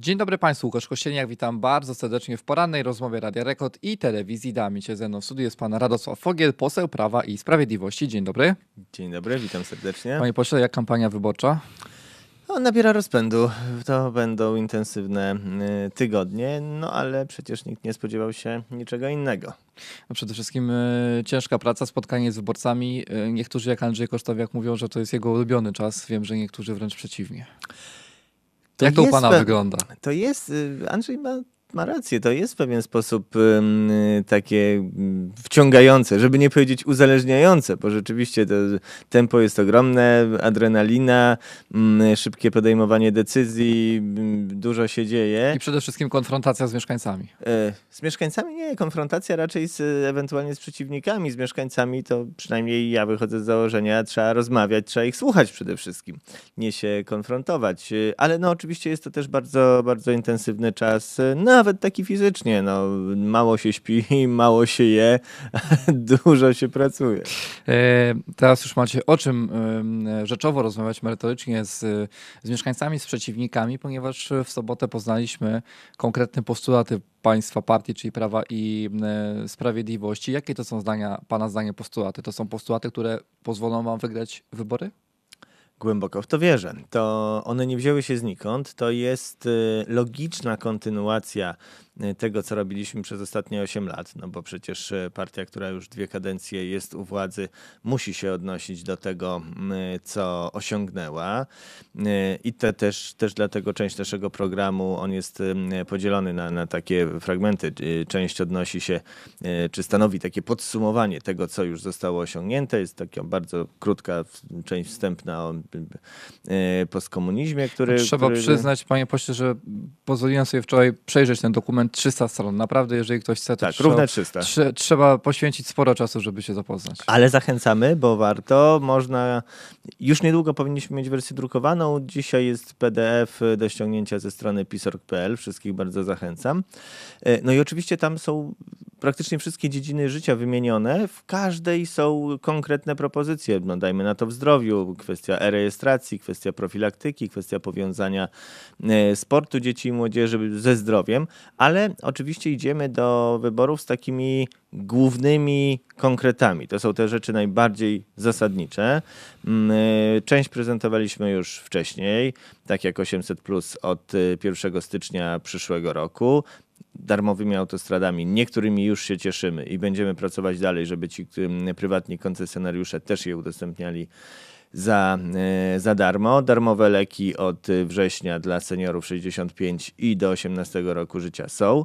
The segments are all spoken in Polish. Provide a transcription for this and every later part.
Dzień dobry Państwu, Łukasz Kościelniak, witam bardzo serdecznie w porannej rozmowie Radia Rekord i Telewizji Dami. Cię ze mną w studiu jest Pan Radosław Fogiel, poseł Prawa i Sprawiedliwości. Dzień dobry. Dzień dobry, witam serdecznie. Panie pośle, jak kampania wyborcza? On no, nabiera rozpędu. To będą intensywne y, tygodnie, no ale przecież nikt nie spodziewał się niczego innego. No przede wszystkim y, ciężka praca, spotkanie z wyborcami. Y, niektórzy, jak Andrzej Kosztowiak, mówią, że to jest jego ulubiony czas. Wiem, że niektórzy wręcz przeciwnie. To Jak to u pana wygląda? To jest, y, Andrzej ma ma rację, to jest w pewien sposób y, takie mm, wciągające, żeby nie powiedzieć uzależniające, bo rzeczywiście to tempo jest ogromne, adrenalina, mm, szybkie podejmowanie decyzji, mm, dużo się dzieje. I przede wszystkim konfrontacja z mieszkańcami. E, z mieszkańcami nie, konfrontacja raczej z, ewentualnie z przeciwnikami, z mieszkańcami to przynajmniej ja wychodzę z założenia, trzeba rozmawiać, trzeba ich słuchać przede wszystkim, nie się konfrontować. Y, ale no oczywiście jest to też bardzo, bardzo intensywny czas. No, nawet taki fizycznie. No, mało się śpi, mało się je, dużo się pracuje. E, teraz już macie o czym rzeczowo rozmawiać merytorycznie z, z mieszkańcami, z przeciwnikami, ponieważ w sobotę poznaliśmy konkretne postulaty państwa partii, czyli Prawa i Sprawiedliwości. Jakie to są zdania, Pana zdanie postulaty? To są postulaty, które pozwolą Wam wygrać wybory? głęboko w to wierzę. To one nie wzięły się znikąd. To jest y, logiczna kontynuacja Y, tego, co robiliśmy przez ostatnie 8 lat, no bo przecież y, partia, która już dwie kadencje jest u władzy, musi się odnosić do tego, mm, co osiągnęła. Y, I te też, też dlatego część naszego programu, on jest podzielony na, na takie fragmenty. Część odnosi się, czy stanowi takie podsumowanie tego, co już zostało osiągnięte. Jest taka bardzo krótka część wstępna o postkomunizmie, który... Trzeba który... przyznać, panie pośle, że pozwoliłem sobie wczoraj przejrzeć ten dokument 300 stron. Naprawdę, jeżeli ktoś chce, to tak, trzeba, równe 300. Trze, trzeba poświęcić sporo czasu, żeby się zapoznać. Ale zachęcamy, bo warto. Można. Już niedługo powinniśmy mieć wersję drukowaną. Dzisiaj jest PDF do ściągnięcia ze strony pisorg.pl. Wszystkich bardzo zachęcam. E, no i oczywiście tam są praktycznie wszystkie dziedziny życia wymienione, w każdej są konkretne propozycje. No, dajmy na to w zdrowiu, kwestia e-rejestracji, kwestia profilaktyki, kwestia powiązania e, sportu dzieci i młodzieży ze zdrowiem, ale oczywiście idziemy do wyborów z takimi głównymi konkretami. To są te rzeczy najbardziej zasadnicze. Mm, e, część prezentowaliśmy już wcześniej, tak jak 800 plus od 1 e, stycznia przyszłego roku darmowymi autostradami, niektórymi już się cieszymy i będziemy pracować dalej, żeby ci prywatni koncesjonariusze też je udostępniali za, e, za darmo. Darmowe leki od września dla seniorów 65 i do 18 roku życia są.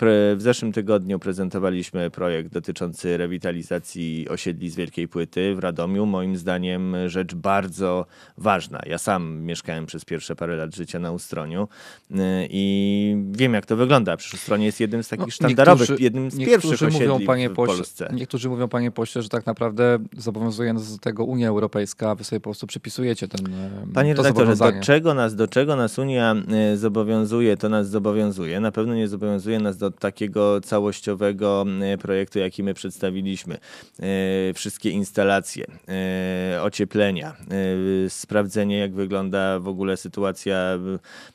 W zeszłym tygodniu prezentowaliśmy projekt dotyczący rewitalizacji osiedli z Wielkiej Płyty w Radomiu. Moim zdaniem rzecz bardzo ważna. Ja sam mieszkałem przez pierwsze parę lat życia na Ustroniu y, i wiem jak to wygląda. Przy Ustronie jest jednym z takich no, sztandarowych, jednym z pierwszych osiedli mówią, panie w pośle, Polsce. Niektórzy mówią, panie pośle, że tak naprawdę zobowiązuje nas do tego Unia Europejska, wy sobie po prostu przypisujecie ten e, Panie to redaktorze, do czego, nas, do czego nas Unia y, zobowiązuje, to nas zobowiązuje. Na pewno nie zobowiązuje nas nas do takiego całościowego y, projektu, jaki my przedstawiliśmy. Y, wszystkie instalacje, y, ocieplenia, sprawdzenie, jak wygląda w ogóle sytuacja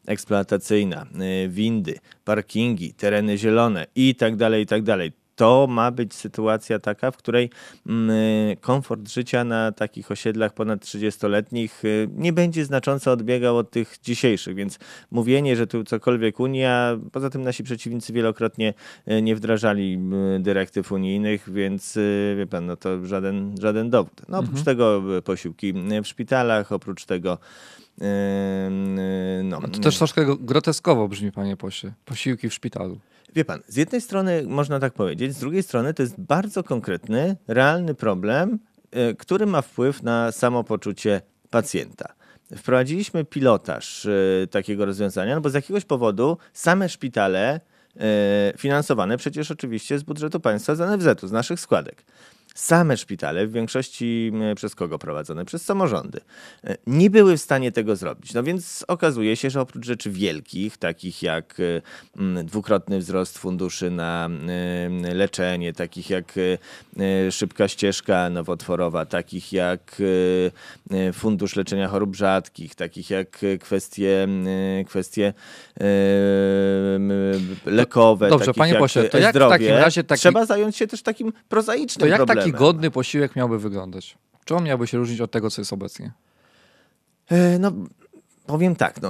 eksploatacyjna, windy, parkingi, tereny zielone i tak dalej, i tak dalej to ma być sytuacja taka, w której mm, komfort życia na takich osiedlach ponad 30-letnich y, nie będzie znacząco odbiegał od tych dzisiejszych, więc mówienie, że tu cokolwiek Unia, poza tym nasi przeciwnicy wielokrotnie y, nie wdrażali y, dyrektyw unijnych, więc wie pan, no to żaden, żaden dowód. No, oprócz mhm. tego posiłki w szpitalach, oprócz tego to też troszkę groteskowo brzmi, panie pośle. Posiłki w szpitalu. Wie pan, z jednej strony można tak powiedzieć, z drugiej strony to jest bardzo konkretny, realny problem, e, który ma wpływ na samopoczucie pacjenta. Wprowadziliśmy pilotaż e, takiego rozwiązania, no bo z jakiegoś powodu same szpitale e, finansowane przecież oczywiście z budżetu państwa, z NFZ-u, z naszych składek Same szpitale, w większości przez kogo prowadzone? Przez samorządy, e, nie były w stanie tego zrobić. No więc okazuje się, że oprócz rzeczy wielkich, takich jak e, dwukrotny wzrost funduszy na e, leczenie, takich jak szybka ścieżka nowotworowa, takich jak fundusz leczenia chorób rzadkich, takich jak kwestie, kwestie lekowe, Dobrze, takich panie jak pośle, to jak w takim razie trzeba zająć się też takim prozaicznym problemem jaki godny no. posiłek miałby wyglądać? Czy on miałby się różnić od tego, co jest obecnie? E, no, Powiem tak, no,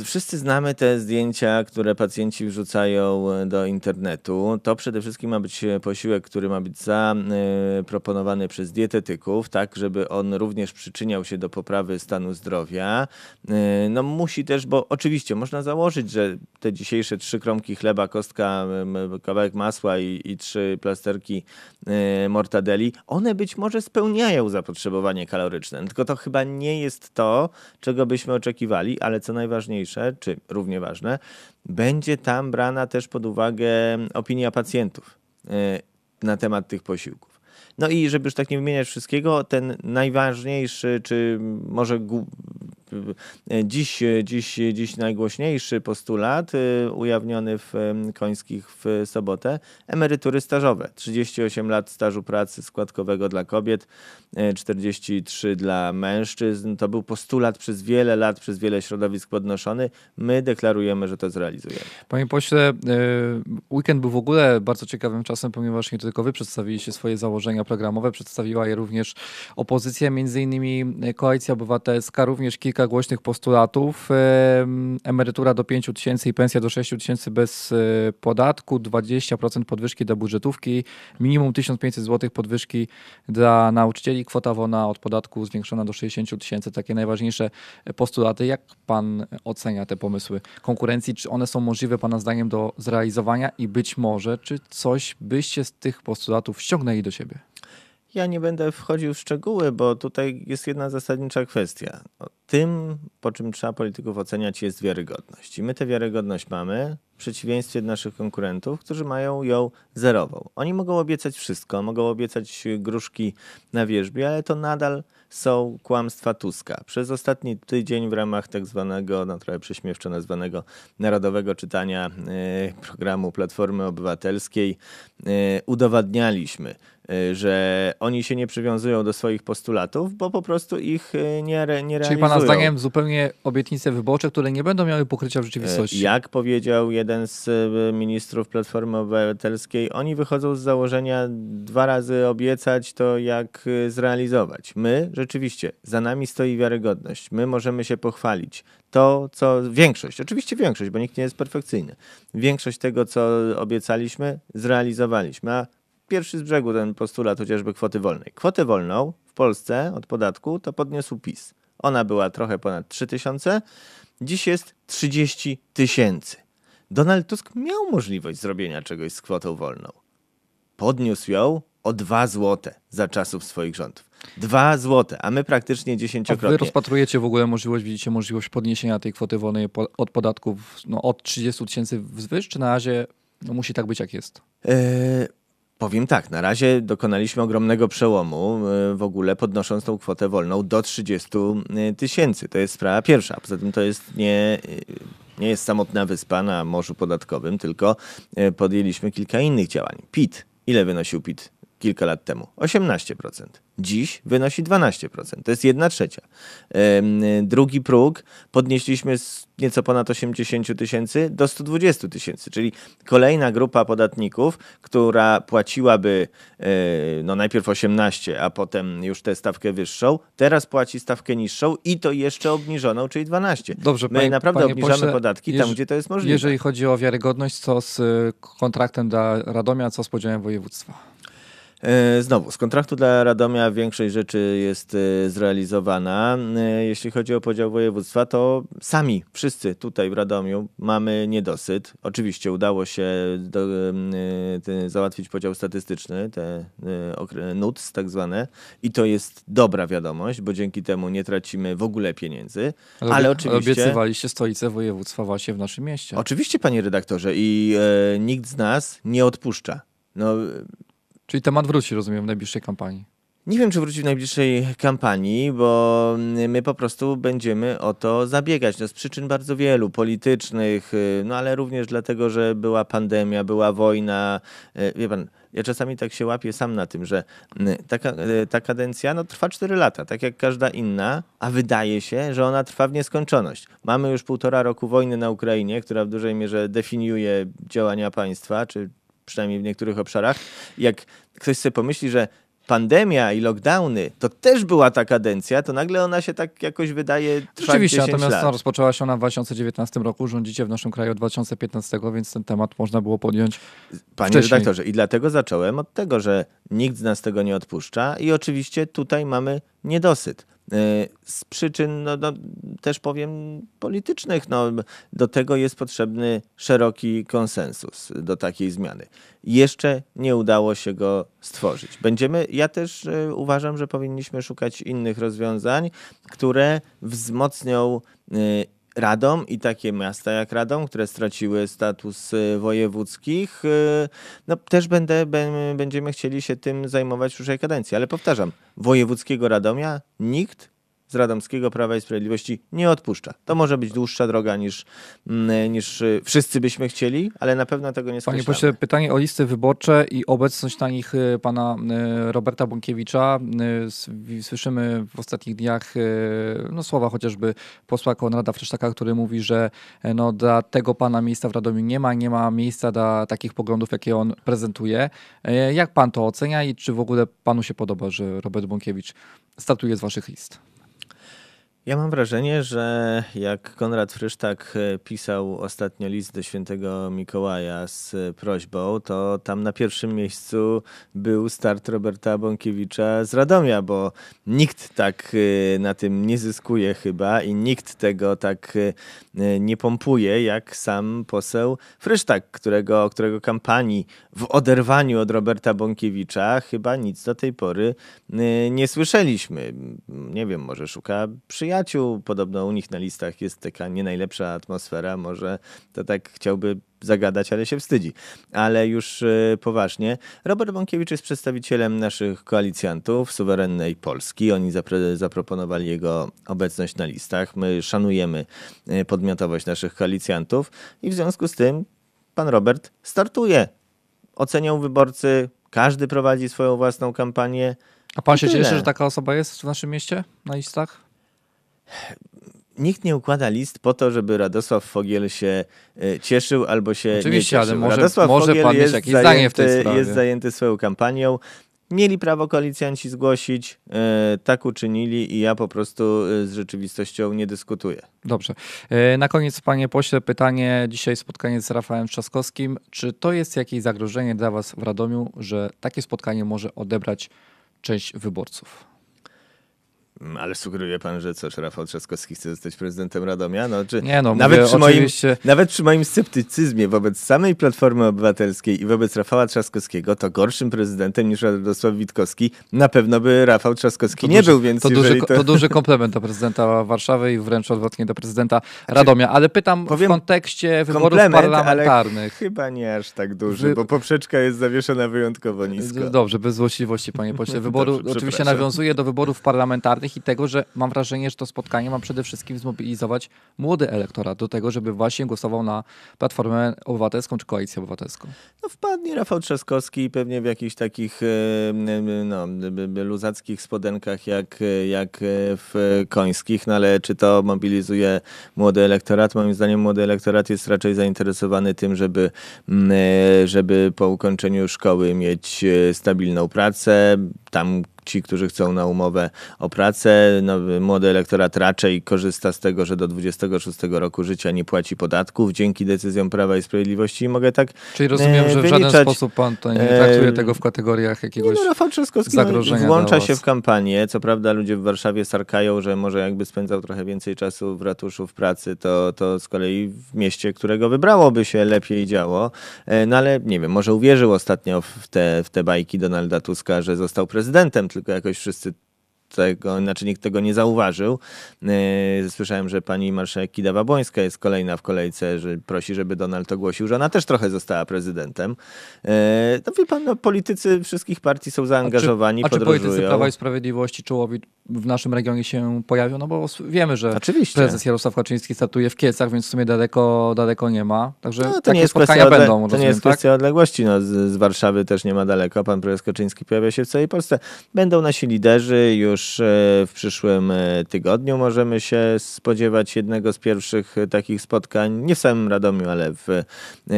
y, wszyscy znamy te zdjęcia, które pacjenci wrzucają y, do internetu. To przede wszystkim ma być e, posiłek, który ma być zaproponowany y, przez dietetyków, tak, żeby on również przyczyniał się do poprawy stanu zdrowia. No musi też, bo oczywiście można założyć, że te dzisiejsze trzy kromki chleba, kostka, kawałek masła i, i trzy plasterki mortadeli, one być może spełniają zapotrzebowanie kaloryczne, tylko to chyba nie jest to, czego byśmy oczekiwali oczekiwali, ale co najważniejsze, czy równie ważne, będzie tam brana też pod uwagę opinia pacjentów e, na temat tych posiłków. No i żeby już tak nie wymieniać wszystkiego, ten najważniejszy, czy może E, dziś, e, dziś, dziś najgłośniejszy postulat e, ujawniony w Końskich w sobotę, emerytury stażowe. 38 lat stażu pracy składkowego dla kobiet, 43 dla mężczyzn. To był postulat przez wiele lat, przez wiele środowisk podnoszony. My deklarujemy, że to zrealizujemy. Panie pośle, weekend był w ogóle bardzo ciekawym czasem, ponieważ nie tylko wy przedstawiliście swoje założenia programowe, przedstawiła je również opozycja, między innymi Koalicja Obywatelska, również kilka kilka głośnych postulatów. Emerytura do 5 tysięcy i pensja do 6 tysięcy bez e, podatku, 20% podwyżki dla budżetówki, minimum 1500 zł podwyżki dla nauczycieli, kwota wolna od podatku zwiększona do 60 tysięcy. Takie najważniejsze postulaty. Jak pan ocenia te pomysły konkurencji? Czy one są możliwe pana zdaniem do zrealizowania i być może, czy coś byście z tych postulatów ściągnęli do siebie? Ja nie będę wchodził w szczegóły, bo tutaj jest jedna zasadnicza kwestia. No, tym, po czym trzeba polityków oceniać, jest wiarygodność. I my tę wiarygodność mamy w przeciwieństwie do naszych konkurentów, którzy mają ją zerową. Oni mogą obiecać wszystko, mogą obiecać gruszki na wierzbie, ale to nadal są kłamstwa Tuska. Przez ostatni tydzień w ramach tak zwanego, no trochę prześmiewczo nazwanego, narodowego czytania e, programu Platformy Obywatelskiej e, udowadnialiśmy, Y, że oni się nie przywiązują do swoich postulatów, bo po prostu ich y, nie, re, nie realizują. Czyli pana zdaniem zupełnie obietnice wyborcze, które nie będą miały pokrycia w y, rzeczywistości. Jak powiedział jeden z ministrów Platformy Obywatelskiej, oni wychodzą z założenia dwa razy obiecać to, jak zrealizować. My rzeczywiście, za nami stoi wiarygodność. My możemy się pochwalić. To, co większość, oczywiście większość, bo nikt nie jest perfekcyjny. Większość tego, co obiecaliśmy, zrealizowaliśmy, a pierwszy z brzegu ten postulat chociażby kwoty wolnej. Kwotę wolną w Polsce od podatku to podniósł PiS. Ona była trochę ponad 3000, dziś jest 30 tysięcy. Donald Tusk miał możliwość zrobienia czegoś z kwotą wolną. Podniósł ją o 2 złote za czasów swoich rządów. 2 złote, a my praktycznie dziesięciokrotnie. A wy rozpatrujecie w ogóle możliwość, widzicie możliwość podniesienia tej kwoty wolnej od podatków no, od 30 tysięcy wzwyż, czy na razie no, musi tak być jak jest? Yy, Powiem tak, na razie dokonaliśmy ogromnego przełomu e, w ogóle podnosząc tą kwotę wolną do 30 e, tysięcy. To jest sprawa pierwsza. Poza tym to jest nie, e, nie jest samotna wyspa na Morzu Podatkowym, tylko podjęliśmy kilka innych działań. PIT. Ile wynosił PIT kilka lat temu 18%. Dziś wynosi 12%. To jest jedna trzecia. Drugi próg podnieśliśmy z nieco ponad 80 tysięcy do 120 tysięcy, czyli kolejna grupa podatników, która płaciłaby e, no najpierw 18, a potem już tę stawkę wyższą, teraz płaci stawkę niższą i to jeszcze obniżoną, czyli 12. Dobrze, My panie, naprawdę panie obniżamy pośle, podatki tam, gdzie to jest możliwe. Jeżeli chodzi o wiarygodność, co z e, kontraktem dla Radomia, co z podziałem województwa? E, znowu, z kontraktu dla Radomia większość rzeczy jest e, zrealizowana. E, jeśli chodzi o podział województwa, to sami wszyscy tutaj w Radomiu mamy niedosyt. Oczywiście udało się do, załatwić podział statystyczny, te NUTS tak zwane, i to jest dobra wiadomość, bo dzięki temu nie tracimy w ogóle pieniędzy. Ale, ale oczywiście. Obiecywaliście stolice województwa właśnie w naszym mieście. Oczywiście, panie redaktorze, i e, nikt z nas nie odpuszcza. No, Czyli temat wróci, rozumiem, w najbliższej kampanii. Nie wiem, czy wróci w najbliższej kampanii, bo my po prostu będziemy o to zabiegać. No, z przyczyn bardzo wielu, politycznych, no ale również dlatego, że była pandemia, była wojna. E, wie pan, ja czasami tak się łapię sam na tym, że ta, e, ta kadencja no, trwa 4 lata, tak jak każda inna, a wydaje się, że ona trwa w nieskończoność. Mamy już półtora roku wojny na Ukrainie, która w dużej mierze definiuje działania państwa, czy przynajmniej w niektórych obszarach. Jak ktoś sobie pomyśli, że pandemia i lockdowny to też była ta kadencja, to nagle ona się tak jakoś wydaje trwać Rzeczywiście, natomiast lat. No, rozpoczęła się ona w 2019 roku, rządzicie w naszym kraju od 2015, więc ten temat można było podjąć Panie wcześniej. redaktorze, i dlatego zacząłem od tego, że nikt z nas tego nie odpuszcza i oczywiście tutaj mamy niedosyt. Y, z przyczyn no, no, też powiem politycznych. No, do tego jest potrzebny szeroki konsensus do takiej zmiany. Jeszcze nie udało się go stworzyć. Będziemy, ja też y, uważam, że powinniśmy szukać innych rozwiązań, które wzmocnią y, Radom i takie miasta jak Radom, które straciły status y, wojewódzkich, y, no też będę, będziemy chcieli się tym zajmować w przyszłej kadencji. Ale powtarzam, wojewódzkiego Radomia nikt z Radomskiego Prawa i Sprawiedliwości nie odpuszcza. To może być dłuższa droga niż, mm, niż y, wszyscy byśmy chcieli, ale na pewno tego nie skończymy. Panie pośle, pytanie o listy wyborcze i obecność na nich y, pana y, Roberta Bąkiewicza. Słyszymy w ostatnich dniach no, słowa chociażby posła Konrada Frysztaka, który mówi, że e, no, dla tego pana miejsca w Radomiu nie ma, nie ma miejsca dla takich poglądów, jakie on prezentuje. E, jak pan to ocenia i czy w ogóle panu się podoba, że Robert Bąkiewicz startuje z waszych list? Ja mam wrażenie, że jak Konrad Frysztak e, pisał ostatnio list do świętego Mikołaja z e, prośbą, to tam na pierwszym miejscu był start Roberta Bąkiewicza z Radomia, bo nikt tak e, na tym nie zyskuje chyba i nikt tego tak nie pompuje jak sam poseł Frysztak, którego, którego kampanii w oderwaniu od Roberta Bąkiewicza chyba nic do tej pory nie słyszeliśmy. Nie wiem, może szuka przyjaciół przyjaciół. Podobno u nich na listach jest taka nie najlepsza atmosfera. Może to tak chciałby zagadać, ale się wstydzi. Ale już y, poważnie, Robert Bąkiewicz jest przedstawicielem naszych koalicjantów suwerennej Polski. Oni zaproponowali jego obecność na listach. My szanujemy y, podmiotowość naszych koalicjantów i w związku z tym pan Robert startuje. Ocenią wyborcy, każdy prowadzi swoją własną kampanię. A pan się cieszy, że taka osoba jest w naszym mieście na listach? nikt nie układa list po to, żeby Radosław Fogiel się e, cieszył albo się Oczywiście, nie cieszył. ale może, Radosław może Fogiel pan jest jakieś zajęty, zdanie w tej sprawie. Jest zajęty swoją kampanią. Mieli prawo koalicjanci zgłosić, e, tak uczynili i ja po prostu e, z rzeczywistością nie dyskutuję. Dobrze. Na koniec, panie pośle, pytanie. Dzisiaj spotkanie z Rafałem Trzaskowskim. Czy to jest jakieś zagrożenie dla was w Radomiu, że takie spotkanie może odebrać część wyborców? Mm, ale sugeruje pan, że coś, Rafał Trzaskowski chce zostać prezydentem Radomia? No, czy nie, no, nawet, mówię, przy moim, oczywiście... nawet przy moim sceptycyzmie wobec samej Platformy Obywatelskiej i wobec Rafała Trzaskowskiego, to gorszym prezydentem niż Radosław Witkowski na pewno by Rafał Trzaskowski to nie duży, był. Więc to, duży, to... to duży komplement do prezydenta Warszawy i wręcz odwrotnie do prezydenta znaczy, Radomia. Ale pytam Powiem, w kontekście wyborów parlamentarnych. chyba nie aż tak duży, Wy... bo poprzeczka jest zawieszona wyjątkowo nisko. Dobrze, bez złośliwości, panie pośle. Wyboru, Dobrze, oczywiście nawiązuje do wyborów parlamentarnych i tego, że mam wrażenie, że to spotkanie ma przede wszystkim zmobilizować młody elektorat do tego, żeby właśnie głosował na Platformę Obywatelską czy Koalicję Obywatelską. No wpadnie Rafał Trzaskowski pewnie w jakichś takich e, no, luzackich spodenkach jak, e, jak e, w końskich, no ale czy to mobilizuje młody elektorat? Moim zdaniem młody elektorat jest raczej zainteresowany tym, żeby, żeby po ukończeniu szkoły mieć stabilną pracę, tam ci, którzy chcą na umowę o pracę. No, młody elektorat raczej korzysta z tego, że do 26 roku życia nie płaci podatków dzięki decyzjom Prawa i Sprawiedliwości i mogę tak Czyli rozumiem, e, że w wyliczać. żaden sposób pan to nie e, traktuje tego w kategoriach jakiegoś nie, no, Rafał Trzaskowski no, zagrożenia włącza się w kampanię. Co prawda ludzie w Warszawie sarkają, że może jakby spędzał trochę więcej czasu w ratuszu, w pracy, to, to z kolei w mieście, którego wybrałoby się lepiej działo. E, no ale nie wiem, może uwierzył ostatnio w te, w te bajki Donalda Tuska, że został prezydentem tylko jakoś wszyscy tego, znaczy nikt tego nie zauważył. E, słyszałem, że pani marszałek Kidawa-Bońska jest kolejna w kolejce, że prosi, żeby Donald ogłosił, że ona też trochę została prezydentem. E, no wie pan, no, politycy wszystkich partii są zaangażowani, a czy, a czy politycy Prawa i Sprawiedliwości czołowi w naszym regionie się pojawią? No bo wiemy, że Oczywiście. prezes Jarosław Kaczyński statuje w Kiecach, więc w sumie daleko, daleko nie ma. Także no, to takie nie jest spotkania odle- będą. To rozumiem, nie jest tak? kwestia odległości. No, z, z Warszawy też nie ma daleko. Pan prezes Kaczyński pojawia się w całej Polsce. Będą nasi liderzy już E, w przyszłym e, tygodniu możemy się spodziewać jednego z pierwszych e, takich spotkań, nie w samym Radomiu, ale w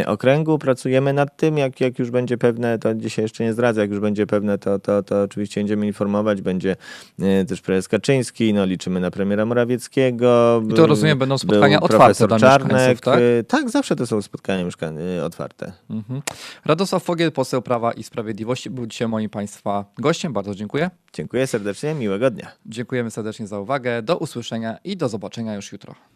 okręgu. Pracujemy nad tym, jak, jak już będzie pewne, to dzisiaj jeszcze nie zdradzę, jak już będzie pewne, to, to, to oczywiście będziemy informować. Będzie też prezes Kaczyński, no, liczymy na premiera Morawieckiego. I to rozumiem, będą spotkania Był otwarte dla Czarnek. Tak? tak? zawsze to są spotkania otwarte. Mhm. Radosław Fogiel, poseł Prawa i Sprawiedliwości, był dzisiaj moim Państwa gościem. Bardzo dziękuję. Dziękuję serdecznie, miłego dnia. Dziękujemy serdecznie za uwagę. Do usłyszenia i do zobaczenia już jutro.